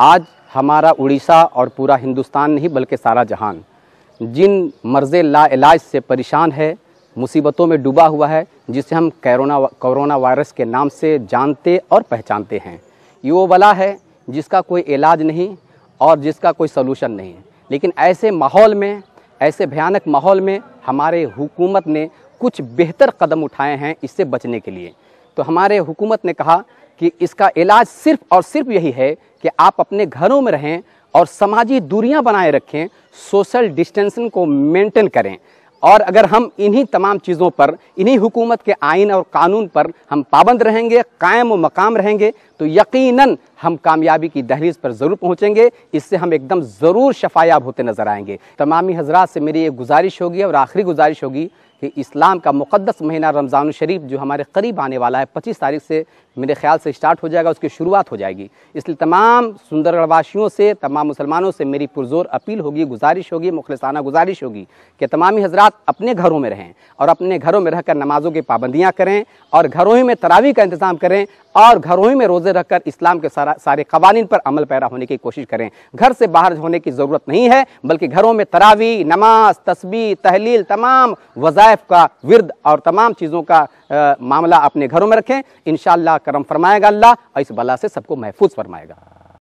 आज हमारा उड़ीसा और पूरा हिंदुस्तान नहीं बल्कि सारा जहान जिन मर्ज ला इलाज से परेशान है मुसीबतों में डूबा हुआ है जिसे हम कोरोना कोरोना वायरस के नाम से जानते और पहचानते हैं ये वो बला है जिसका कोई इलाज नहीं और जिसका कोई सलूशन नहीं लेकिन ऐसे माहौल में ऐसे भयानक माहौल में हमारे हुकूमत ने कुछ बेहतर कदम उठाए हैं इससे बचने के लिए तो हमारे हुकूमत ने कहा कि इसका इलाज सिर्फ और सिर्फ यही है कि आप अपने घरों में रहें और समाजी दूरियां बनाए रखें सोशल डिस्टेंसिंग को मेंटेन करें और अगर हम इन्हीं तमाम चीज़ों पर इन्हीं हुकूमत के आइन और कानून पर हम पाबंद रहेंगे कायम व मकाम रहेंगे तो यकीनन हम कामयाबी की दहलीज पर ज़रूर पहुँचेंगे इससे हम एकदम ज़रूर शफायाब होते नज़र आएंगे तमामी हजरात से मेरी ये गुजारिश होगी और आखिरी गुजारिश होगी कि इस्लाम का मुक़दस महीना रमज़ान शरीफ जो हमारे करीब आने वाला है पच्चीस तारीख से मेरे ख्याल से स्टार्ट हो जाएगा उसकी शुरुआत हो जाएगी इसलिए तमाम सुंदरगढ़वासियों से तमाम मुसलमानों से मेरी पुरजोर अपील होगी गुजारिश होगी मुखलसाना गुजारिश होगी कि तमामी हजरात अपने घरों में रहें और अपने घरों में रहकर नमाज़ों की पाबंदियाँ करें और घरों ही में तरावी का इंतज़ाम करें और घरों ही में रोज़े रखकर इस्लाम के सारा सारे कवानीन पर अमल पैरा होने की कोशिश करें घर से बाहर होने की ज़रूरत नहीं है बल्कि घरों में तरावी नमाज तस्बी तहलील तमाम वज़ाय लाइफ का विरद और तमाम चीज़ों का आ, मामला अपने घरों में रखें इन करम फरमाएगा अल्लाह और इस बला से सबको महफूज फरमाएगा